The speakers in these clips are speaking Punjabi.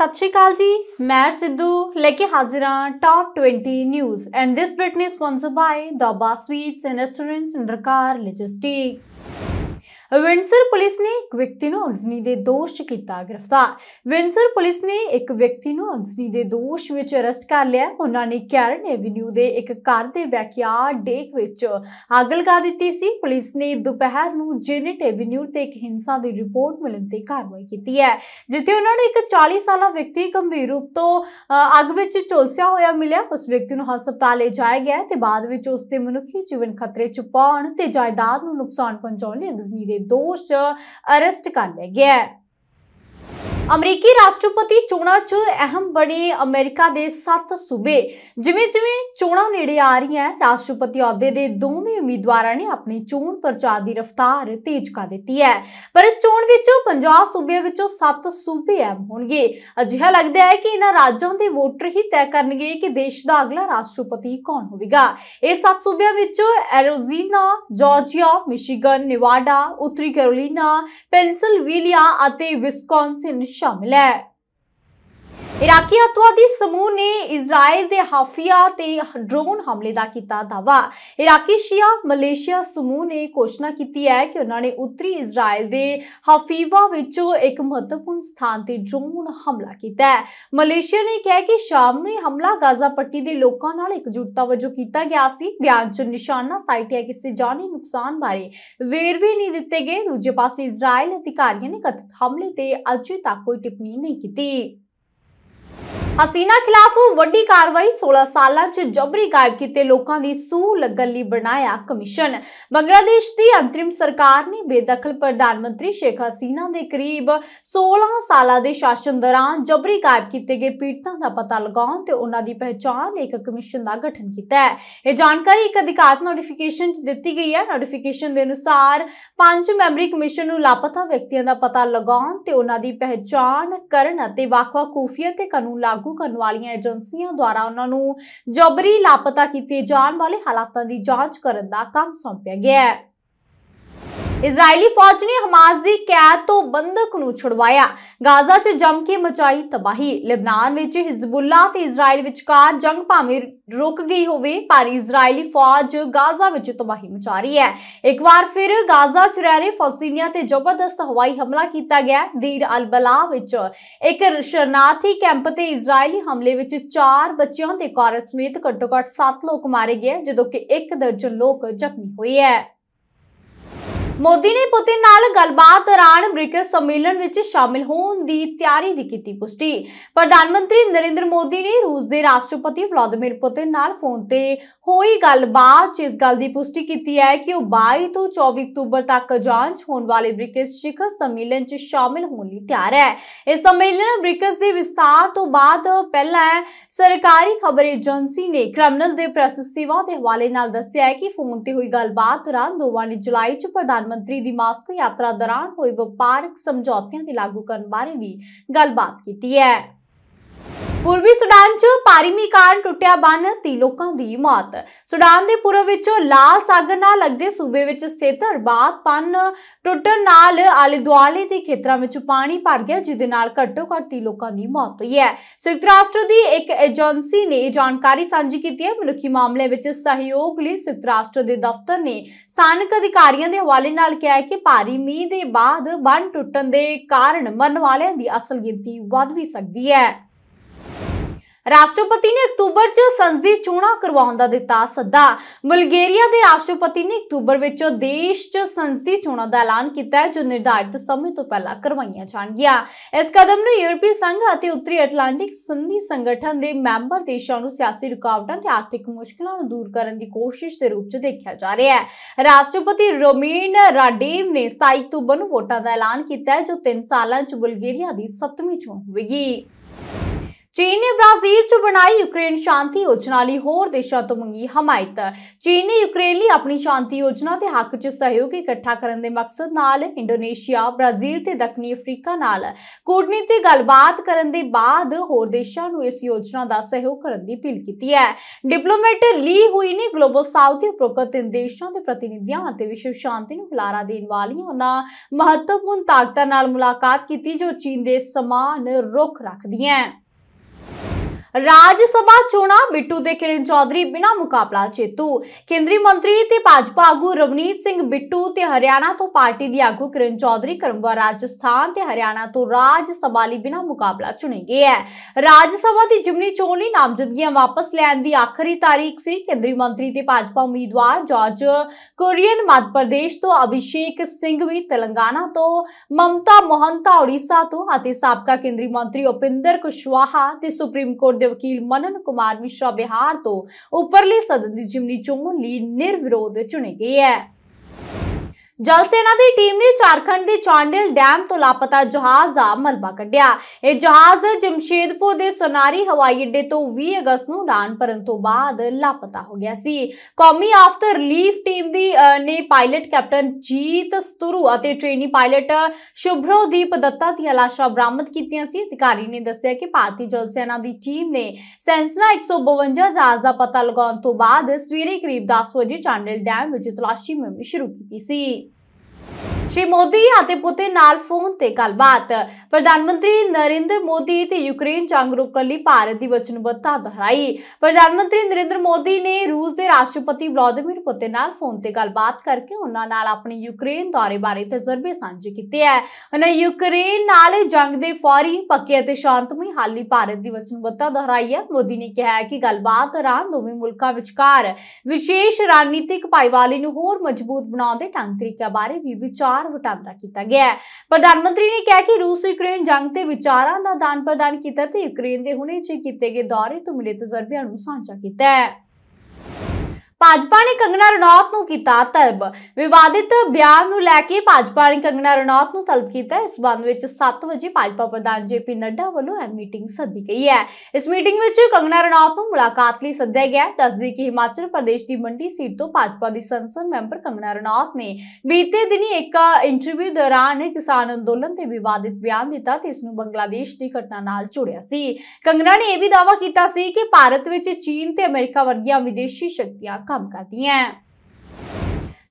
ਸਤਿ ਸ਼੍ਰੀ ਅਕਾਲ ਜੀ ਮੈਂ ਸਿੱਧੂ ਲੈ ਕੇ ਹਾਜ਼ਰ ਹਾਂ top 20 news and this Britney sponsored by the Bassweets and restaurants car logistic Windsor police ਨੇ ਇੱਕ ਵਿਅਕਤੀ ਨੂੰ ਅਗਨੀ ਦੇ ਦੋਸ਼ ਕੀਤਾ ਗ੍ਰਿਫਤਾਰ ਵਿੰਸਰ ਪੁਲਿਸ ਨੇ ਇੱਕ ਵਿਅਕਤੀ ਨੂੰ ਅਗਨੀ ਦੇ ਦੋਸ਼ ਵਿੱਚ ਅਰੈਸਟ ਕਰ ਲਿਆ ਉਹਨਾਂ ਨੇ ਕੈਰਨ ਐਵਨਿਊ ਦੇ ਇੱਕ ਘਰ ਦੇ ਬੈਕਯਾਰ ਡੇਕ ਵਿੱਚ ਅੱਗ ਲਗਾ ਦਿੱਤੀ ਸੀ ਪੁਲਿਸ ਨੇ ਦੁਪਹਿਰ ਨੂੰ ਜੈਨਟ ਐਵਨਿਊ ਤੇ ਇੱਕ ਹਿੰਸਾ ਦੀ ਰਿਪੋਰਟ ਮਿਲਣ ਤੇ ਕਾਰਵਾਈ ਕੀਤੀ ਹੈ ਜਿੱਥੇ ਉਹਨਾਂ ਨੇ ਇੱਕ 40 ਸਾਲਾ ਵਿਅਕਤੀ ਗੰਭੀਰ ਰੂਪ ਤੋਂ ਅੱਗ ਵਿੱਚ ਝੁਲਸਿਆ ਹੋਇਆ ਮਿਲਿਆ ਉਸ ਵਿਅਕਤੀ ਨੂੰ ਹਸਪਤਾਲ ਲੈ ਜਾਇਆ ਗਿਆ ਤੇ ਬਾਅਦ ਵਿੱਚ ਉਸ ਦੇ ਮਨੁੱਖੀ ਜੀਵਨ ਖਤਰੇ 'ਚ ਪਾਉਣ ਤੇ ਜਾਇਦਾਦ ਨੂੰ ਨੁਕਸਾਨ ਪਹੁੰਚਾਉਣ ਲਈ ਅਗਜ਼ਨੀ ਦੇ ਦੋਸ਼ ਅਰੈਸਟ ਕਰ ਲਿਆ ਗਿਆ ਹੈ ਅਮਰੀਕੀ ਰਾਸ਼ਟਰਪਤੀ ਚੋਣਾਂ 'ਚ ਅਹਿਮ ਬਣੇ ਅਮਰੀਕਾ ਦੇ 7 ਸੂਬੇ ਜਿਵੇਂ-ਜਿਵੇਂ ਚੋਣਾਂ ਨੇੜੇ ਆ ਰਹੀਆਂ ਰਾਸ਼ਟਰਪਤੀ ਅਹੁਦੇ ਦੇ ਦੋਵੇਂ ਉਮੀਦਵਾਰਾਂ ਨੇ ਆਪਣੀ ਚੋਣ ਪ੍ਰਚਾਰ ਦੀ ਰਫ਼ਤਾਰ ਤੇਜ਼ ਕਰ ਦਿੱਤੀ ਹੈ ਪਰ ਇਸ ਚੋਣ ਵਿੱਚ 50 ਸੂਬਿਆਂ ਵਿੱਚੋਂ 7 ਸੂਬੇ ਅਹਿਮ ਹੋਣਗੇ ਅਜਿਹਾ ਲੱਗਦਾ ਹੈ ਕਿ ਇਹਨਾਂ ਰਾਜਾਂ ਦੇ ਵੋਟਰ ਹੀ ਤੈਅ ਕਰਨਗੇ ਕਿ ਦੇਸ਼ ਦਾ ਅਗਲਾ ਰਾਸ਼ਟਰਪਤੀ ਕੌਣ ਹੋਵੇਗਾ ਇਹ 7 ਸੂਬਿਆਂ ਵਿੱਚ ਐਰੋਜ਼ੀਨਾ ਜਾਰਜੀਆ ਮਿਸ਼ੀਗਨ ਨਿਵਾਡਾ ਉੱਤਰੀ ਕੈਰੋਲੀਨਾ ਪੈਨਸਿਲਵੇਨੀਆ ਅਤੇ ਵਿਸਕੌਨਸਿਨ ਸ਼ਾਮਿਲ ਹੈ ਇਰਾਕੀ ਅਤਵਾਦੀ ਸਮੂਹ ਨੇ ਇਜ਼ਰਾਈਲ ਦੇ ਹਾਫੀਆ ਤੇ ਡਰੋਨ ਹਮਲੇ ਦਾ ਕੀਤਾ ਦਾਵਾ ਇਰਾਕੀ ਸ਼ੀਆ ਮਲੇਸ਼ੀਆ ਸਮੂਹ ਨੇ ਕੋਸ਼ਨਾ ਕੀਤੀ ਹੈ ਕਿ ਉਹਨਾਂ ਨੇ ਉੱਤਰੀ ਇਜ਼ਰਾਈਲ ਦੇ ਹਾਫੀਵਾ ਵਿੱਚੋਂ ਇੱਕ ਮਹੱਤਵਪੂਰਨ ਸਥਾਨ ਤੇ ਡਰੋਨ ਹਮਲਾ ਕੀਤਾ ਹੈ ਮਲੇਸ਼ੀਆ ਨੇ ਕਿਹਾ ਕਿ ਸ਼ਾਮ ਨੂੰ ਇਹ ਹਮਲਾ ਗਾਜ਼ਾ ਪੱਟੀ ਦੇ ਲੋਕਾਂ ਨਾਲ ਇਕਜੁੱਟਤਾ ਵਜੋਂ ਕੀਤਾ ਗਿਆ ਸੀ ਬਿਆਨ 'ਚ ਨਿਸ਼ਾਨਾ ਸਾਈਟ ਹੈ ਕਿਸੇ ਜਾਨੀ ਨੁਕਸਾਨ ਬਾਰੇ ਵੇਰਵੇ ਨਹੀਂ ਦਿੱਤੇ ਗਏ ਦੂਜੇ ਪਾਸੇ ਇਜ਼ਰਾਈਲ ਅਧਿਕਾਰੀਆਂ ਨੇ ਕਥਿਤ ਹਮਲੇ ਤੇ ਅਜੇ ਤੱਕ ਕੋਈ ਟਿੱਪਣੀ ਨਹੀਂ ਕੀਤੀ ਹਸੀਨਾ ਖਿਲਾਫ ਵੱਡੀ ਕਾਰਵਾਈ 16 ਸਾਲਾਂ 'ਚ ਜਬਰੀ ਗਾਇਬ ਕੀਤੇ ਲੋਕਾਂ ਦੀ ਸੂਹ ਲੱਗਣ ਲਈ ਬਣਾਇਆ ਕਮਿਸ਼ਨ ਬੰਗਲਾਦੇਸ਼ ਦੀ ਅੰਤਰਿਮ ਸਰਕਾਰ ਨੇ ਬੇਦਖਲ ਪ੍ਰਧਾਨ ਮੰਤਰੀ ਸ਼ੇਖ ਹਸੀਨਾ ਦੇ ਕਰੀਬ 16 ਸਾਲਾਂ ਦੇ ਸ਼ਾਸਨ ਦੌਰਾਨ ਜਬਰੀ ਗਾਇਬ ਕੀਤੇ ਗਏ ਪੀੜਤਾਂ ਦਾ ਪਤਾ ਲਗਾਉਣ ਤੇ ਉਹਨਾਂ ਦੀ ਪਹਿਚਾਣ ਲਈ ਇੱਕ ਕਮਿਸ਼ਨ ਦਾ ਗਠਨ ਕੀਤਾ ਹੈ ਇਹ ਜਾਣਕਾਰੀ ਇੱਕ ਅਧਿਕਾਰਤ ਨੋਟੀਫਿਕੇਸ਼ਨ 'ਚ ਦਿੱਤੀ ਗਈ ਹੈ ਨੋਟੀਫਿਕੇਸ਼ਨ ਦੇ ਅਨੁਸਾਰ ਪੰਜ ਮੈਂਬਰੀ ਕਮਿਸ਼ਨ ਨੂੰ ਲਾਪਤਾ ਵਿਅਕਤੀਆਂ ਦਾ ਪਤਾ ਲਗਾਉਣ ਤੇ ਉਹਨਾਂ ਦੀ ਪਹਿਚਾਣ ਕਰਨ ਅਤੇ ਵੱਖ-ਵੱਖ ਤੇ ਕਾਨੂੰਨ ਲਾਗੂ ਲਾਗੂ ਕਰਨ ਵਾਲੀਆਂ ਏਜੰਸੀਆਂ ਦੁਆਰਾ ਉਹਨਾਂ ਨੂੰ ਜਬਰੀ ਲਾਪਤਾ ਕੀਤੇ ਜਾਣ ਵਾਲੇ ਹਾਲਾਤਾਂ ਦੀ ਜਾਂਚ ਕਰਨ ਦਾ ਕੰਮ ਸੌਂਪਿਆ ਗਿਆ ਹੈ ਇਜ਼ਰਾਈਲੀ ਫੌਜ ਨੇ ਹਮਾਸ ਦੀ ਕੈਦ ਤੋਂ ਬੰਦਕ ਨੂੰ ਛੁਡਵਾਇਆ ਗਾਜ਼ਾ 'ਚ ਜੰਮ ਕੇ ਮਚਾਈ ਤਬਾਹੀ ਲਿਬਨਾਨ ਵਿੱਚ ਹਿਜ਼ਬੁੱਲਾ ਤੇ ਇਜ਼ਰਾਈਲ ਵਿਚਕਾਰ ਜੰਗ ਭਾਵੇਂ ਰੁਕ ਗਈ ਹੋਵੇ ਪਰ ਇਜ਼ਰਾਈਲੀ ਫੌਜ ਗਾਜ਼ਾ ਵਿੱਚ ਤਬਾਹੀ ਮਚਾ ਰਹੀ ਹੈ ਇੱਕ ਵਾਰ ਫਿਰ ਗਾਜ਼ਾ 'ਚ ਰਹਿ ਰਹੇ ਫਲਸਤੀਨੀਆਂ ਤੇ ਜ਼ਬਰਦਸਤ ਹਵਾਈ ਹਮਲਾ ਕੀਤਾ ਗਿਆ ਦੀਰ ਅਲ ਬਲਾ ਵਿੱਚ ਇੱਕ ਸ਼ਰਨਾਥੀ ਕੈਂਪ ਤੇ ਇਜ਼ਰਾਈਲੀ ਹਮਲੇ ਵਿੱਚ 4 ਬੱਚਿਆਂ ਤੇ ਕਾਰਸਮੇਤ ਘੱਟੋ-ਘੱਟ 7 ਲੋਕ ਮਾਰੇ ਗਏ ਜਦੋਂ ਕਿ ਇੱਕ ਦਰਜਨ ਲੋਕ ਜ਼ਖਮੀ ਹੋਏ ਹੈ ਮੋਦੀ ਨੇ ਪੁਤਿਨ ਨਾਲ ਗੱਲਬਾਤ ਦੌਰਾਨ ਬ੍ਰਿਕਸ ਸੰਮੇਲਨ ਵਿੱਚ ਸ਼ਾਮਿਲ ਹੋਣ ਦੀ ਤਿਆਰੀ ਦੀ ਕੀਤੀ ਪੁਸ਼ਟੀ ਪ੍ਰਧਾਨ ਮੰਤਰੀ ਨਰਿੰਦਰ ਮੋਦੀ ਨੇ ਰੂਸ ਦੇ ਰਾਸ਼ਟਰਪਤੀ ਵਲਾਦੀਮੀਰ ਪੁਤਿਨ ਨਾਲ ਫੋਨ ਤੇ ਹੋਈ ਗੱਲਬਾਤ 'ਚ ਇਸ ਗੱਲ ਦੀ ਪੁਸ਼ਟੀ ਕੀਤੀ ਹੈ ਕਿ ਉਹ 22 ਤੋਂ 24 ਅਕਤੂਬਰ ਤੱਕ ਜਾਂਚ ਹੋਣ ਵਾਲੇ ਬ੍ਰਿਕਸ ਸਿਖਰ ਸੰਮੇਲਨ 'ਚ ਸ਼ਾਮਿਲ ਹੋਣ ਲਈ ਤਿਆਰ ਹੈ ਇਸ ਸੰਮੇਲਨ ਬ੍ਰਿਕਸ ਦੇ ਵਿਸਥਾਰ ਤੋਂ ਬਾਅਦ ਪਹਿਲਾ ਹੈ ਸਰਕਾਰੀ ਖਬਰ ਏਜੰਸੀ ਨੇ ਕ੍ਰਿਮੀਨਲ ਦੇ ਪ੍ਰੈਸ ਸੇਵਾ ਦੇ ਹਵਾਲੇ ਨਾਲ ਦੱਸਿਆ ਹੈ ਕਿ ਫੋਨ ਤੇ ਹੋਈ ਗੱਲਬਾਤ ਦੌਰਾਨ ਦੋਵਾਂ ਨੇ ਜੁਲਾਈ 'ਚ ਪ੍ਰਧਾਨ ਮੰਤਰੀ ਦੀ ਮਾਸਕੋ ਯਾਤਰਾ ਦੌਰਾਨ ਹੋਏ ਵਪਾਰਕ ਸਮਝੌਤਿਆਂ ਦੇ ਲਾਗੂ ਕਰਨ ਬਾਰੇ ਵੀ ਗੱਲਬਾਤ ਕੀਤੀ ਹੈ ਪੂਰਬੀ ਸੁਡਾਨ 'ਚ ਪਾਰਿਮੀ ਕਾਰਨ ਟੁੱਟਿਆ ਬੰਨ ਤੇ ਲੋਕਾਂ ਦੀ ਮੌਤ ਸੁਡਾਨ ਦੇ ਪੂਰਬ ਵਿੱਚੋਂ ਲਾਲ ਸਾਗਰ ਨਾਲ ਲੱਗਦੇ ਸੂਬੇ ਵਿੱਚ ਸਥਿਤ ਰਬਾਤ ਪੰਨ ਟੁੱਟਣ ਨਾਲ ਆਲੇ ਦੁਆਲੇ ਦੇ ਖੇਤਰਾਂ ਵਿੱਚ ਪਾਣੀ ਭਰ ਗਿਆ ਜਿਸ ਦੇ ਨਾਲ ਘੱਟੋ ਘੱਟ ਲੋਕਾਂ ਦੀ ਮੌਤ ਹੋਈ ਹੈ ਸੰਯੁਕਤ ਰਾਸ਼ਟਰ ਦੀ ਇੱਕ ਏਜੰਸੀ ਨੇ ਜਾਣਕਾਰੀ ਸਾਂਝੀ ਕੀਤੀ ਹੈ ਮਨੁੱਖੀ ਮਾਮਲੇ ਵਿੱਚ ਸਹਿਯੋਗ ਲਈ ਸੰਯੁਕਤ ਰਾਸ਼ਟਰ ਦੇ ਦਫ਼ਤਰ ਨੇ ਸਾਨਕ ਅਧਿਕਾਰੀਆਂ ਦੇ ਹਵਾਲੇ ਨਾਲ ਕਿਹਾ ਹੈ ਕਿ ਭਾਰੀ ਮੀਂਹ ਦੇ ਬਾਅਦ ਬੰਨ ਟੁੱਟਣ ਦੇ ਕਾਰਨ ਮਰਨ ਵਾਲਿਆਂ ਦੀ ਅਸਲ ਗਿਣਤੀ ਵੱਧ ਵੀ ਸਕਦੀ ਹੈ ਰਾਸ਼ਟਰਪਤੀ ਨੇ ਅਕਤੂਬਰ 'ਚ ਸੰਸਦੀ ਚੋਣਾਂ ਕਰਵਾਉਣ ਦਾ ਦਿੱਤਾ ਸੱਦਾ ਬਲਗੇਰੀਆ ਦੇ ਰਾਸ਼ਟਰਪਤੀ ਨੇ ਅਕਤੂਬਰ ਵਿੱਚ ਦੇਸ਼ 'ਚ ਸੰਸਦੀ ਚੋਣਾਂ ਦਾ ਐਲਾਨ ਕੀਤਾ ਹੈ ਜੋ ਨਿਰਧਾਰਿਤ ਸਮੇਂ ਤੋਂ ਪਹਿਲਾਂ ਕਰਵਾਈਆਂ ਜਾਣਗੀਆਂ ਇਸ ਕਦਮ ਨੂੰ ਯੂਰਪੀ ਸੰਘ ਅਤੇ ਉੱਤਰੀ ਅਟਲਾਂਟਿਕ ਸੰਧੀ ਸੰਗਠਨ ਦੇ ਮੈਂਬਰ ਦੇਸ਼ਾਂ ਨੂੰ ਸਿਆਸੀ ਰੁਕਾਵਟਾਂ ਤੇ ਆਰਥਿਕ ਮੁਸ਼ਕਲਾਂ ਨੂੰ ਦੂਰ ਕਰਨ ਦੀ ਕੋਸ਼ਿਸ਼ ਦੇ ਰੂਪ 'ਚ ਦੇਖਿਆ ਜਾ ਰਿਹਾ ਹੈ ਰਾਸ਼ਟਰਪਤੀ ਰੋਮੇਨ ਰਾਡੀਵ ਨੇ 27 ਅਕਤੂਬਰ ਨੂੰ ਵੋਟਾਂ ਦਾ ਐਲਾਨ ਕੀਤਾ ਹੈ ਜੋ 3 ਸਾਲਾਂ 'ਚ ਬਲਗੇਰੀਆ ਦੀ 7ਵੀਂ ਚੋਣ ਹੋਵੇਗੀ ਚੀਨ ਨੇ ਬ੍ਰਾਜ਼ੀਲ 'ਚ ਬਣਾਈ ਯੂਕਰੇਨ ਸ਼ਾਂਤੀ ਯੋਜਨਾ ਲਈ ਹੋਰ ਦੇਸ਼ਾਂ ਤੋਂ ਮੰਗੀ ਹਮਾਇਤ ਚੀਨ ਨੇ ਯੂਕਰੇਨ ਲਈ ਆਪਣੀ ਸ਼ਾਂਤੀ ਯੋਜਨਾ ਦੇ ਹੱਕ 'ਚ ਸਹਿਯੋਗ ਇਕੱਠਾ ਕਰਨ ਦੇ ਮਕਸਦ ਨਾਲ ਇੰਡੋਨੇਸ਼ੀਆ ਬ੍ਰਾਜ਼ੀਲ ਤੇ ਦੱਖਣੀ ਅਫਰੀਕਾ ਨਾਲ ਕੂਟਨੀਤਿਕ ਗੱਲਬਾਤ ਕਰਨ ਦੇ ਬਾਅਦ ਹੋਰ ਦੇਸ਼ਾਂ ਨੂੰ ਇਸ ਯੋਜਨਾ ਦਾ ਸਹਿਯੋਗ ਕਰਨ ਦੀ ਅਪੀਲ ਕੀਤੀ ਹੈ ਡਿਪਲੋਮੈਟ ਲੀ ਹੁਈ ਨੇ ਗਲੋਬਲ ਸਾਊਥ ਦੇ ਉਪਰੋਕਤ ਦੇਸ਼ਾਂ ਦੇ ਪ੍ਰਤੀਨਿਧੀਆਂ ਅਤੇ ਵਿਸ਼ਵ ਸ਼ਾਂਤੀ ਨੂੰ ਹੁਲਾਰਾ ਦੇਣ ਵਾਲੀਆਂ ਉਹਨਾਂ ਮਹੱਤਵਪੂਰਨ ਤਾਕਤਾਂ ਨਾਲ ਮੁਲਾਕਾਤ ਕੀਤੀ ਜੋ ਚੀਨ ਦੇ ਸਮਾਨ ਰੁਖ ਰੱਖਦੀਆਂ ਰਾਜ ਸਭਾ ਚੋਣਾਂ ਬਿੱਟੂ ਦੇ ਕਿਰਨ ਚੌਧਰੀ ਬਿਨਾਂ ਮੁਕਾਬਲਾ ਜੇਤੂ ਕੇਂਦਰੀ ਮੰਤਰੀ ਤੇ ਭਾਜਪਾ ਆਗੂ ਰਵਨੀਤ ਸਿੰਘ ਬਿੱਟੂ ਤੇ ਹਰਿਆਣਾ ਤੋਂ ਪਾਰਟੀ ਦੀ ਆਗੂ ਕਿਰਨ ਚੌਧਰੀ ਕਰਮਵਾਰ ਰਾਜਸਥਾਨ ਤੇ ਹਰਿਆਣਾ ਤੋਂ ਰਾਜ ਸਭਾ ਲਈ ਬਿਨਾਂ ਮੁਕਾਬਲਾ ਚੁਣੇ ਗਏ ਹੈ ਰਾਜ ਸਭਾ ਦੀ ਜਿਮਨੀ ਚੋਣ ਲਈ ਨਾਮਜ਼ਦਗੀਆਂ ਵਾਪਸ ਲੈਣ ਦੀ ਆਖਰੀ ਤਾਰੀਖ ਸੀ ਕੇਂਦਰੀ ਮੰਤਰੀ ਤੇ ਭਾਜਪਾ ਉਮੀਦਵਾਰ ਜਾਰਜ ਕੋਰੀਅਨ ਮੱਧ ਪ੍ਰਦੇਸ਼ ਤੋਂ ਅਭਿਸ਼ੇਕ ਸਿੰਘ ਵੀ ਤੇਲੰਗਾਨਾ ਤੋਂ ਮਮਤਾ ਮੋਹਨਤਾ ਓਡੀਸ਼ਾ ਤੋਂ ਅਤੇ ਸਾਬਕਾ ਕੇਂਦਰੀ ਮੰਤਰੀ ਉਪਿੰਦਰ ਕੁਸ਼ਵਾਹਾ ਤੇ ਸੁਪਰੀਮ ਕੋਰਟ ਦੇ ਵਕੀਲ ਮਨਨ ਕੁਮਾਰ ਮਿਸ਼ਰਾ ਬਿਹਾਰ ਤੋਂ ਉੱਪਰਲੇ ਸਦਨ ਦੀ ਜਿਮਨੀ ਚੋਣ ਲਈ ਨਿਰਵਿਰੋਧ ਚੁਣੇ ਗਏ ਹੈ ਜਲ ਸੈਨਾ ਦੀ ਟੀਮ ਨੇ ਝਾਰਖੰਡ ਦੇ ਚਾਂਡਿਲ ਡੈਮ ਤੋਂ ਲਾਪਤਾ ਜਹਾਜ਼ ਦਾ ਮਲਬਾ ਕੱਢਿਆ ਇਹ ਜਹਾਜ਼ ਜਮਸ਼ੇਦਪੁਰ ਦੇ ਸੋਨਾਰੀ ਹਵਾਈ ਅੱਡੇ ਤੋਂ 20 ਅਗਸਤ ਨੂੰ ਉਡਾਨ ਭਰਨ ਤੋਂ ਬਾਅਦ ਲਾਪਤਾ ਹੋ ਗਿਆ ਸੀ ਕੌਮੀ ਆਫਟਰ ਰਿਲੀਫ ਟੀਮ ਦੀ ਨੇ ਪਾਇਲਟ ਕੈਪਟਨ ਜੀਤ ਸਤੁਰੂ ਅਤੇ ਟ੍ਰੇਨੀ ਪਾਇਲਟ ਸ਼ੁਭਰੋਦੀਪ ਦੱਤਾ ਦੀ ਲਾਸ਼ਾਂ ਬਰਾਮਦ ਕੀਤੀਆਂ ਸੀ ਅਧਿਕਾਰੀ ਨੇ ਦੱਸਿਆ ਕਿ ਭਾਰਤੀ ਜਲ ਸੈਨਾ ਦੀ ਟੀਮ ਨੇ ਸੈਂਸਨਾ 152 ਜਹਾਜ਼ ਦਾ ਪਤਾ ਲਗਾਉਣ ਤੋਂ ਬਾਅਦ ਸਵੇਰੇ ਕਰੀਬ 10 ਵਜੇ ਚਾਂਡਿਲ ਡੈਮ ਵਿੱਚ ਤਲਾਸ਼ੀ ਮੁਹਿੰਮ ਸ਼ੁਰੂ ਕੀਤੀ ਸੀ ਸ਼੍ਰੀ ਮੋਦੀ ਅਤੇ ਪੁਤਿਨ ਨਾਲ ਫੋਨ ਤੇ ਗੱਲਬਾਤ ਪ੍ਰਧਾਨ ਮੰਤਰੀ ਨਰਿੰਦਰ ਮੋਦੀ ਤੇ ਯੂਕਰੇਨ ਜੰਗ ਰੁਕਣ ਲਈ ਭਾਰਤ ਦੀ ਵਚਨਬੱਧਤਾ ਦੁਹਰਾਈ ਪ੍ਰਧਾਨ ਮੰਤਰੀ ਨਰਿੰਦਰ ਮੋਦੀ ਨੇ ਰੂਸ ਦੇ ਰਾਸ਼ਟਰਪਤੀ ਵਲਾਦੀਮੀਰ ਪੁਤਿਨ ਨਾਲ ਫੋਨ ਤੇ ਗੱਲਬਾਤ ਕਰਕੇ ਉਹਨਾਂ ਨਾਲ ਆਪਣੀ ਯੂਕਰੇਨ ਦੌਰੇ ਬਾਰੇ ਤਜਰਬੇ ਸਾਂਝੇ ਕੀਤੇ ਹੈ ਉਹਨਾਂ ਯੂਕਰੇਨ ਨਾਲ ਜੰਗ ਦੇ ਫੌਰੀ ਪੱਕੇ ਅਤੇ ਸ਼ਾਂਤਮਈ ਹੱਲ ਲਈ ਭਾਰਤ ਦੀ ਵਚਨਬੱਧਤਾ ਦੁਹਰਾਈ ਹੈ ਮੋਦੀ ਨੇ ਕਿਹਾ ਕਿ ਗੱਲਬਾਤ ਦੌਰਾਨ ਦੋਵੇਂ ਮੁਲਕਾਂ ਵਿਚਕਾਰ ਵਿਸ਼ੇਸ਼ ਰਣਨੀਤਿਕ ਭਾਈਵਾਲੀ ਨੂੰ ਹੋਰ ਮਜ਼ਬੂਤ ਬਣਾਉਣ ਦੇ ਢੰਗ ਤਰੀਕਿਆਂ ਬਾਰੇ ਵੀ ਵਿਚਾਰ ਵਿਚਾਰ ਵਟਾਂਦਰਾ ਕੀਤਾ ਗਿਆ ਹੈ ਪ੍ਰਧਾਨ ਮੰਤਰੀ ਨੇ ਕਿਹਾ ਕਿ ਰੂਸ ਯੂਕਰੇਨ ਜੰਗ ਤੇ ਵਿਚਾਰਾਂ ਦਾ ਦਾਨ ਪ੍ਰਦਾਨ ਕੀਤਾ ਤੇ ਯੂਕਰੇਨ ਦੇ ਹੁਣੇ ਚ ਕੀਤੇ ਗਏ ਦੌਰੇ ਤੋਂ ਮਿਲੇ ਤਜਰਬਿਆਂ ਨੂੰ ਸਾਂਝਾ ਕੀਤਾ ਹੈ ਭਾਜਪਾ ਨੇ ਕੰਗਨਾ ਰਣੌਤ ਨੂੰ ਕੀਤਾ ਤਲਬ ਵਿਵਾਦਿਤ ਬਿਆਨ ਨੂੰ ਲੈ ਕੇ ਭਾਜਪਾ ਨੇ ਕੰਗਨਾ ਰਣੌਤ ਨੂੰ ਤਲਬ ਕੀਤਾ ਇਸ ਬੰਦ ਵਿੱਚ 7 ਵਜੇ ਭਾਜਪਾ ਪ੍ਰਧਾਨ ਜੇਪੀ ਨੱਡਾ ਵੱਲੋਂ ਇਹ ਮੀਟਿੰਗ ਸੱਦੀ ਗਈ ਹੈ ਇਸ ਮੀਟਿੰਗ ਵਿੱਚ ਕੰਗਨਾ ਰਣੌਤ ਨੂੰ ਮੁਲਾਕਾਤ ਲਈ ਸੱਦਿਆ ਗਿਆ ਦੱਸਦੀ ਕਿ ਹਿਮਾਚਲ ਪ੍ਰਦੇਸ਼ ਦੀ ਮੰਡੀ ਸੀਟ ਤੋਂ ਭਾਜਪਾ ਦੀ ਸੰਸਦ ਮੈਂਬਰ ਕੰਗਨਾ ਰਣੌਤ ਨੇ ਬੀਤੇ ਦਿਨੀ ਇੱਕ ਇੰਟਰਵਿਊ ਦੌਰਾਨ ਕਿਸਾਨ ਅੰਦੋਲਨ ਤੇ ਵਿਵਾਦਿਤ ਬਿਆਨ ਦਿੱਤਾ ਤੇ ਇਸ ਨੂੰ ਬੰਗਲਾਦੇਸ਼ ਦੀ ਘਟਨਾ ਨਾਲ ਜੋੜਿਆ ਸੀ ਕੰਗਨਾ ਨੇ ਇਹ ਵੀ ਦਾਅਵਾ ਕੀਤਾ ਸੀ ਕਿ ਭਾਰਤ ਵਿੱਚ ਚੀਨ ਤੇ ਅਮਰੀਕਾ ਵਰਗੀਆਂ ਵਿਦੇਸ਼ੀ ਸ਼ਕਤੀਆਂ ਕੰਮ ਕਰਦੀਆਂ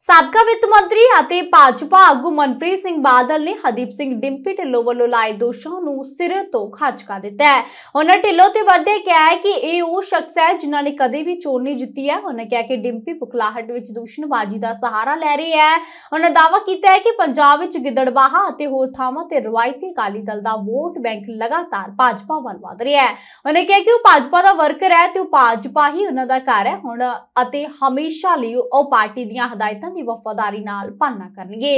ਸਾਬਕਾ ਵਿੱਤ ਮੰਤਰੀ ਅਤੇ ਭਾਜਪਾ ਆਗੂ ਮਨਪ੍ਰੀਤ ਸਿੰਘ ਬਾਦਲ ਨੇ ਹਦੀਪ ਸਿੰਘ ਡਿੰਪੀ ਢਿੱਲੋਂ ਵੱਲੋਂ ਲਾਏ ਦੋਸ਼ਾਂ ਨੂੰ ਸਿਰੇ ਤੋਂ ਖਾਰਜ ਕਰ ਦਿੱਤਾ ਹੈ ਉਹਨਾਂ ਢਿੱਲੋਂ ਤੇ ਵਰਦੇ ਕਿਹਾ ਹੈ ਕਿ ਇਹ ਉਹ ਸ਼ਖਸ ਹੈ ਜਿਨ੍ਹਾਂ ਨੇ ਕਦੇ ਵੀ ਚੋਣ ਨਹੀਂ ਜਿੱਤੀ ਹੈ ਉਹਨਾਂ ਕਿਹਾ ਕਿ ਡਿੰਪੀ ਪੁਕਲਾਹਟ ਵਿੱਚ ਦੂਸ਼ਣਬਾਜ਼ੀ ਦਾ ਸਹਾਰਾ ਲੈ ਰਹੀ ਹੈ ਉਹਨਾਂ ਦਾਵਾ ਕੀਤਾ ਹੈ ਕਿ ਪੰਜਾਬ ਵਿੱਚ ਗਿੱਦੜਬਾਹਾ ਅਤੇ ਹੋਰ ਥਾਵਾਂ ਤੇ ਰਵਾਇਤੀ ਅਕਾਲੀ ਦਲ ਦਾ ਵੋਟ ਬੈਂਕ ਲਗਾਤਾਰ ਭਾਜਪਾ ਵੱਲ ਵਧ ਰਿਹਾ ਹੈ ਉਹਨੇ ਕਿਹਾ ਕਿ ਉਹ ਭਾਜਪਾ ਦਾ ਵਰਕਰ ਹੈ ਤੇ ਉਹ ਭਾਜਪਾ ਹੀ ਉਹਨਾਂ ਦਾ ਘਰ ਹੈ ਹੁਣ ਅਤੇ ਹਮੇਸ਼ਾ ਲਈ ਉਹ ਪਾਰਟੀ ਦੀਆਂ ਹਦਾਇਤਾਂ ਦੀ ਵਫਾਦਾਰੀ ਨਾਲ ਪਾਲਣਾ ਕਰਨਗੇ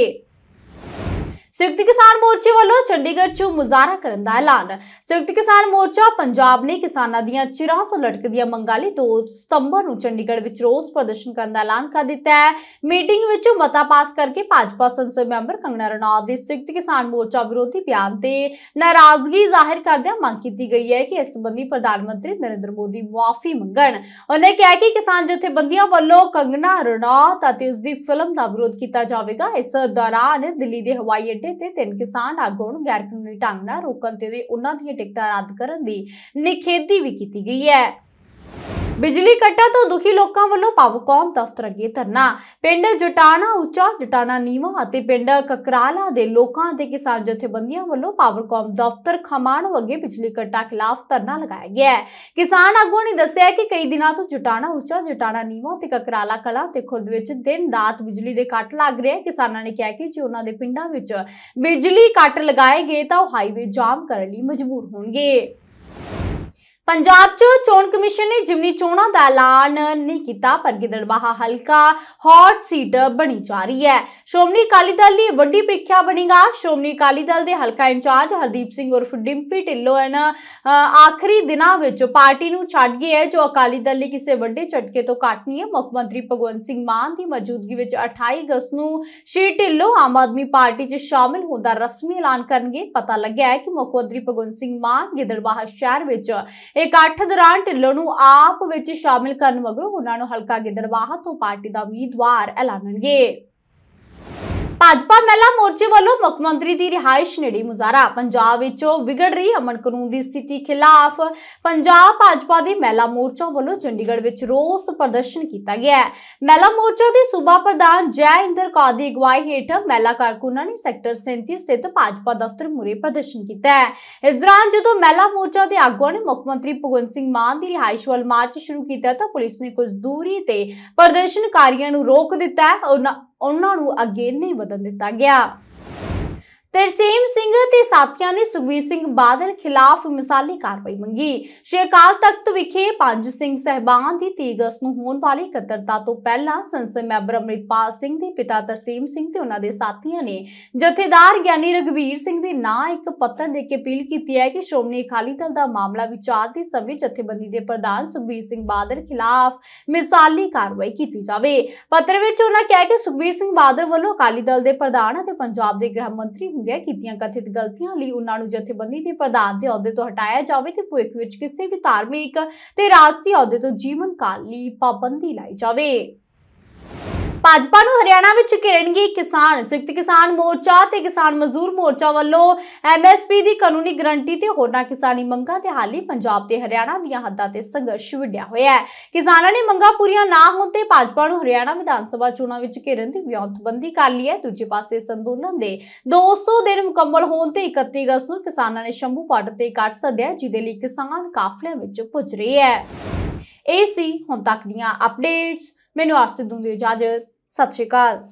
ਸੰਯੁਕਤ ਕਿਸਾਨ ਮੋਰਚੇ ਵੱਲੋਂ ਚੰਡੀਗੜ੍ਹ 'ਚ ਮੁਜ਼ਾਹਰਾ ਕਰਨ ਦਾ ਐਲਾਨ ਸੰਯੁਕਤ ਕਿਸਾਨ ਮੋਰਚਾ ਪੰਜਾਬ ਨੇ ਕਿਸਾਨਾਂ ਦੀਆਂ ਚਿਰਾਂ ਤੋਂ ਲਟਕਦੀਆਂ ਮੰਗਾਂ ਲਈ 2 ਸਤੰਬਰ ਨੂੰ ਚੰਡੀਗੜ੍ਹ ਵਿੱਚ ਰੋਸ ਪ੍ਰਦਰਸ਼ਨ ਕਰਨ ਦਾ ਐਲਾਨ ਕਰ ਦਿੱਤਾ ਹੈ ਮੀਟਿੰਗ ਵਿੱਚ ਮਤਾ ਪਾਸ ਕਰਕੇ ਭਾਜਪਾ ਸੰਸਦ ਮੈਂਬਰ ਕੰਗਣਾ ਰਣਾਵਤ ਦੇ ਸੰਯੁਕਤ ਕਿਸਾਨ ਮੋਰਚਾ ਵਿਰੋਧੀ ਬਿਆਨ ਤੇ ਨਾਰਾਜ਼ਗੀ ਜ਼ਾਹਿਰ ਕਰਦਿਆਂ ਮੰਗ ਕੀਤੀ ਗਈ ਹੈ ਕਿ ਇਸ ਸੰਬੰਧੀ ਪ੍ਰਧਾਨ ਮੰਤਰੀ ਨਰਿੰਦਰ ਮੋਦੀ ਮਾਫੀ ਮੰਗਣ ਉਹਨੇ ਕਿਹਾ ਕਿ ਕਿਸਾਨ ਜਥੇਬੰਦੀਆਂ ਵੱਲੋਂ ਕੰਗਣਾ ਰਣਾਵਤ ਅਤੇ ਉਸ ਦੀ ਫਿਲਮ ਦਾ ਵਿਰੋਧ ਕੀਤਾ ਜਾਵੇਗਾ ਇਸ ਦੌਰਾਨ ਦਿੱਲੀ ਦੇ ਹਵਾਈ ਬੇਟੇ ਤੇ ਤਿੰਨ ਕਿਸਾਨ ਆਗੂਆਂ ਨੂੰ ਗੈਰਕਾਨੂੰਨੀ ਢੰਗ ਨਾਲ ਰੋਕਣ ਤੇ ਉਹਨਾਂ ਦੀਆਂ ਟਿਕਟਾਂ ਰੱਦ ਕਰਨ ਦੀ ਨਿਖੇਧੀ ਵੀ ਕੀਤੀ ਗਈ ਹੈ ਬਿਜਲੀ ਕੱਟਾਂ ਤੋਂ ਦੁਖੀ ਲੋਕਾਂ ਵੱਲੋਂ ਪਾਵਕੌਮ ਦਫ਼ਤਰ ਅੱਗੇ ਧਰਨਾ ਪਿੰਡ ਜਟਾਣਾ ਉੱਚਾ ਜਟਾਣਾ ਨੀਵਾ ਅਤੇ ਪਿੰਡ ਕਕਰਾਲਾ ਦੇ ਲੋਕਾਂ ਅਤੇ ਕਿਸਾਨ ਜਥੇਬੰਦੀਆਂ ਵੱਲੋਂ ਪਾਵਕੌਮ ਦਫ਼ਤਰ ਖਮਾਣੋ ਅੱਗੇ ਬਿਜਲੀ ਕੱਟਾਂ ਖਿਲਾਫ ਧਰਨਾ ਲਗਾਇਆ ਗਿਆ ਕਿਸਾਨ ਆਗੂਆਂ ਨੇ ਦੱਸਿਆ ਕਿ ਕਈ ਦਿਨਾਂ ਤੋਂ ਜਟਾਣਾ ਉੱਚਾ ਜਟਾਣਾ ਨੀਵਾ ਤੇ ਕਕਰਾਲਾ ਕਲਾ ਤੇ ਖੁਰਦ ਵਿੱਚ ਦਿਨ ਰਾਤ ਬਿਜਲੀ ਦੇ ਕੱਟ ਲੱਗ ਰਹੇ ਕਿਸਾਨਾਂ ਨੇ ਕਿਹਾ ਕਿ ਜੇ ਉਹਨਾਂ ਦੇ ਪਿੰਡਾਂ ਵਿੱਚ ਬਿਜਲੀ ਕੱਟ ਲਗਾਏ ਗਏ ਤਾਂ ਉਹ ਹਾਈਵੇ ਜਾਮ ਕਰਨ ਲਈ ਮਜਬੂਰ ਹੋਣਗੇ ਪੰਜਾਬ 'ਚ ਚੋਣ ਕਮਿਸ਼ਨ ਨੇ ਜਿਮਨੀ ਚੋਣਾਂ ਦਾ ਐਲਾਨ ਨਹੀਂ ਕੀਤਾ ਪਰ ਗਿੱਦੜਵਾਹਾ ਹਲਕਾ ਹੌਟ ਸੀਟ ਬਣੀ ਜਾ ਰਹੀ ਹੈ ਸ਼ੋਮਨੀ ਅਕਾਲੀ ਦਲ ਲਈ ਵੱਡੀ ਪ੍ਰੀਖਿਆ ਬਣੇਗਾ ਸ਼ੋਮਨੀ ਅਕਾਲੀ ਦਲ ਦੇ ਹਲਕਾ ਇੰਚਾਰਜ ਹਰਦੀਪ ਸਿੰਘ ਉਰਫ ਡਿੰਪੀ ਹੈ ਹਨ ਆਖਰੀ ਦਿਨਾਂ ਵਿੱਚ ਪਾਰਟੀ ਨੂੰ ਛੱਡ ਗਏ ਹੈ ਜੋ ਅਕਾਲੀ ਦਲ ਲਈ ਕਿਸੇ ਵੱਡੇ ਝਟਕੇ ਤੋਂ ਘੱਟ ਨਹੀਂ ਹੈ ਮੁੱਖ ਮੰਤਰੀ ਭਗਵੰਤ ਸਿੰਘ ਮਾਨ ਦੀ ਮੌਜੂਦਗੀ ਵਿੱਚ 28 ਅਗਸਤ ਨੂੰ ਸ਼੍ਰੀ ਢਿੱਲੋ ਆਮ ਆਦਮੀ ਪਾਰਟੀ 'ਚ ਸ਼ਾਮਿਲ ਹੋਣ ਦਾ ਰਸਮੀ ਐਲਾਨ ਕਰਨਗੇ ਪਤਾ ਲੱਗਿਆ ਹੈ ਕਿ ਮੁੱਖ ਮੰਤਰੀ ਭਗਵੰਤ ਸਿੰਘ ਮਾਨ ਗਿੱਦੜਵਾਹਾ ਸ਼ਹਿਰ ਵਿੱਚ ਇਕੱਠ ਦੌਰਾਨ ਢਿੱਲੋਂ ਨੂੰ ਆਪ ਵਿੱਚ ਸ਼ਾਮਿਲ ਕਰਨ ਮਗਰੋਂ ਉਹਨਾਂ ਨੂੰ ਹਲਕਾ ਗਿੱਦਰਵਾਹ ਤੋਂ ਪਾਰਟੀ ਦਾ ਉਮੀਦਵਾਰ ਐਲਾਨਣਗੇ ਭਾਜਪਾ ਮਹਿਲਾ ਮੋਰਚੇ ਵੱਲੋਂ ਮੁੱਖ ਮੰਤਰੀ ਦੀ ਰਿਹਾਇਸ਼ ਨੇੜੇ ਮੁਜ਼ਾਹਰਾ ਪੰਜਾਬ ਵਿੱਚੋਂ ਵਿਗੜ ਰਹੀ ਅਮਨ ਕਾਨੂੰਨ ਦੀ ਸਥਿਤੀ ਖਿਲਾਫ ਪੰਜਾਬ ਭਾਜਪਾ ਦੇ ਮਹਿਲਾ ਮੋਰਚਾ ਵੱਲੋਂ ਚੰਡੀਗੜ੍ਹ ਵਿੱਚ ਰੋਸ ਪ੍ਰਦਰਸ਼ਨ ਕੀਤਾ ਗਿਆ ਹੈ ਮਹਿਲਾ ਮੋਰਚਾ ਦੇ ਸੂਬਾ ਪ੍ਰਧਾਨ ਜੈ ਇੰਦਰ ਕੌਰ ਦੀ ਅਗਵਾਈ ਹੇਠ ਮਹਿਲਾ ਕਾਰਕੁਨਾਂ ਨੇ ਸੈਕਟਰ 37 ਸਥਿਤ ਭਾਜਪਾ ਦਫ਼ਤਰ ਮੁਰੇ ਪ੍ਰਦਰਸ਼ਨ ਕੀਤਾ ਹੈ ਇਸ ਦੌਰਾਨ ਜਦੋਂ ਮਹਿਲਾ ਮੋਰਚਾ ਦੇ ਆਗੂਆਂ ਨੇ ਮੁੱਖ ਮੰਤਰੀ ਭਗਵੰਤ ਸਿੰਘ ਮਾਨ ਦੀ ਰਿਹਾਇਸ਼ ਵੱਲ ਮਾਰਚ ਸ਼ੁਰੂ ਕੀਤਾ ਤਾਂ ਪੁਲਿਸ ਨੇ ਕੁਝ ਦੂਰੀ ਤੇ ਪ੍ਰਦਰਸ਼ਨਕਾਰੀਆਂ ਨੂੰ ਰੋਕ ਦਿੱਤਾ ਹੈ ਉਹਨਾਂ ਉਹਨਾਂ ਨੂੰ ਅੱਗੇ ਨਹੀਂ ਵਧਣ ਦਿੱਤਾ ਗਿਆ ਤਰਸੇਮ ਸਿੰਘ ਤੇ ਸਾਥੀਆਂ ਨੇ ਸੁਖਬੀਰ ਸਿੰਘ ਬਾਦਲ ਖਿਲਾਫ ਮਿਸਾਲੀ ਕਾਰਵਾਈ ਮੰਗੀ ਸ਼੍ਰੀ ਅਕਾਲ ਤਖਤ ਵਿਖੇ ਪੰਜ ਸਿੰਘ ਸਹਿਬਾਨ ਦੀ 3 ਅਗਸਤ ਨੂੰ ਹੋਣ ਵਾਲੀ ਕਤਰਤਾ ਤੋਂ ਪਹਿਲਾਂ ਸੰਸਦ ਮੈਂਬਰ ਅਮਰਿਤਪਾਲ ਸਿੰਘ ਦੇ ਪਿਤਾ ਤਰਸੇਮ ਸਿੰਘ ਤੇ ਉਹਨਾਂ ਦੇ ਸਾਥੀਆਂ ਨੇ ਜਥੇਦਾਰ ਗਿਆਨੀ ਰਗਵੀਰ ਸਿੰਘ ਦੇ ਨਾਂ ਇੱਕ ਪੱਤਰ ਦੇ ਕੇ ਅਪੀਲ ਕੀਤੀ ਹੈ ਕਿ ਸ਼੍ਰੋਮਣੀ ਅਕਾਲੀ ਦਲ ਦਾ ਮਾਮਲਾ ਵਿਚਾਰ ਦੇ ਸਮੇਂ ਜਥੇਬੰਦੀ ਦੇ ਪ੍ਰਧਾਨ ਸੁਖਬੀਰ ਸਿੰਘ ਬਾਦਲ ਖਿਲਾਫ ਮਿਸਾਲੀ ਕਾਰਵਾਈ ਕੀਤੀ ਜਾਵੇ ਪੱਤਰ ਵਿੱਚ ਉਹਨਾਂ ਕਹਿ ਕੇ ਸੁਖਬੀਰ ਸਿੰਘ ਬਾਦਲ ਵੱਲੋਂ ਅਕਾਲੀ ਦਲ ਦੇ ਪ੍ਰਧਾਨ ਅਤੇ ਪੰਜਾਬ ਦੇ ਗ੍ਰਹਿ ਮੰਤਰੀ ਹੁੰਦਿਆਂ ਕੀਤੀਆਂ ਕਥਿਤ ਗਲਤੀਆਂ ਲਈ ਉਹਨਾਂ ਨੂੰ ਜਥੇਬੰਦੀ ਦੇ ਪ੍ਰਧਾਨ ਦੇ ਅਹੁਦੇ ਤੋਂ ਹਟਾਇਆ ਜਾਵੇ ਤੇ ਭਵਿੱਖ ਵਿੱਚ ਕਿਸੇ ਵੀ ਧਾਰਮਿਕ ਤੇ ਰਾਜਸੀ ਅਹੁਦੇ ਤੋਂ ਜੀਵਨ ਕਾਲ ਲਈ ਪਾਬੰਦੀ ਲਾਈ ਜਾਵੇ ਭਾਜਪਾ ਨੂੰ ਹਰਿਆਣਾ ਵਿੱਚ ਘੇਰਨਗੇ ਕਿਸਾਨ ਸਿੱਖਤ ਕਿਸਾਨ ਮੋਰਚਾ ਤੇ ਕਿਸਾਨ ਮਜ਼ਦੂਰ ਮੋਰਚਾ ਵੱਲੋਂ ਐਮਐਸਪੀ ਦੀ ਕਾਨੂੰਨੀ ਗਰੰਟੀ ਤੇ ਹੋਰਨਾਂ ਕਿਸਾਨੀ ਮੰਗਾਂ ਤੇ ਹਾਲੀ ਪੰਜਾਬ ਤੇ ਹਰਿਆਣਾ ਦੀਆਂ ਹੱਦਾਂ ਤੇ ਸੰਘਰਸ਼ ਵਿੱਢਿਆ ਹੋਇਆ ਹੈ ਕਿਸਾਨਾਂ ਨੇ ਮੰਗਾਂ ਪੂਰੀਆਂ ਨਾ ਹੋਣ ਤੇ ਭਾਜਪਾ ਨੂੰ ਹਰਿਆਣਾ ਵਿਧਾਨ ਸਭਾ ਚੋਣਾਂ ਵਿੱਚ ਘਿਰਨ ਦੀ ਵਿਉਂਤਬੰਦੀ ਕਰ ਲਈ ਹੈ ਦੂਜੇ ਪਾਸੇ ਸੰਦੋਲਨ ਦੇ 200 ਦਿਨ ਮੁਕੰਮਲ ਹੋਣ ਤੇ 31 ਅਗਸਤ ਨੂੰ ਕਿਸਾਨਾਂ ਨੇ ਸ਼ੰਭੂ ਪਾਟ ਤੇ ਇਕੱਠ ਸੱਦਿਆ ਜਿਹਦੇ ਲਈ ਕਿਸਾਨ ਕਾਫਲਿਆਂ ਵਿੱਚ ਪੁੱਜ ਰਹੇ ਹੈ ਇਹ ਸੀ ਹੁਣ ਤੱਕ ਦੀਆਂ ਅਪਡੇਟਸ ਮੈਨੂੰ ਆਸ ਸਿੱਧੂ ਦੀ ਜਾਜ ਸਤਿ ਸ਼੍ਰੀ ਅਕਾਲ